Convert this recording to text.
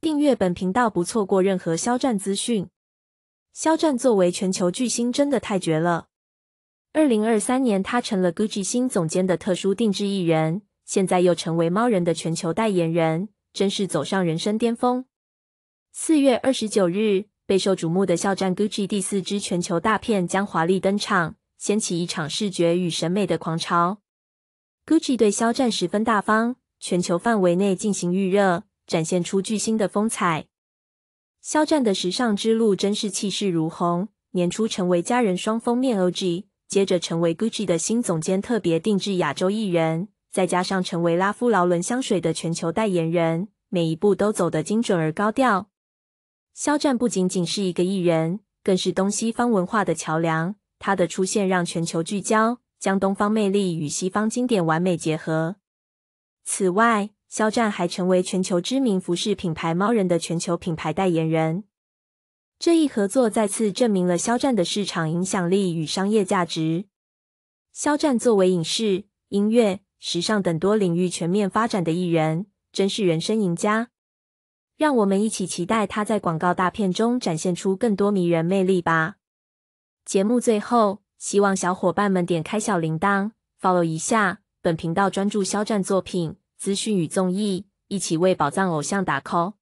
订阅本频道，不错过任何肖战资讯。肖战作为全球巨星，真的太绝了。二零二三年，他成了 Gucci 新总监的特殊定制艺人，现在又成为猫人的全球代言人，真是走上人生巅峰。四月二十九日，备受瞩目的肖战 Gucci 第四支全球大片将华丽登场，掀起一场视觉与审美的狂潮。Gucci 对肖战十分大方，全球范围内进行预热。展现出巨星的风采。肖战的时尚之路真是气势如虹，年初成为《佳人》双封面 OG，接着成为 GUCCI 的新总监，特别定制亚洲艺人，再加上成为拉夫劳伦香水的全球代言人，每一步都走得精准而高调。肖战不仅仅是一个艺人，更是东西方文化的桥梁。他的出现让全球聚焦，将东方魅力与西方经典完美结合。此外，肖战还成为全球知名服饰品牌猫人的全球品牌代言人，这一合作再次证明了肖战的市场影响力与商业价值。肖战作为影视、音乐、时尚等多领域全面发展的艺人，真是人生赢家。让我们一起期待他在广告大片中展现出更多迷人魅力吧！节目最后，希望小伙伴们点开小铃铛，follow 一下本频道，专注肖战作品。资讯与综艺，一起为宝藏偶像打 call。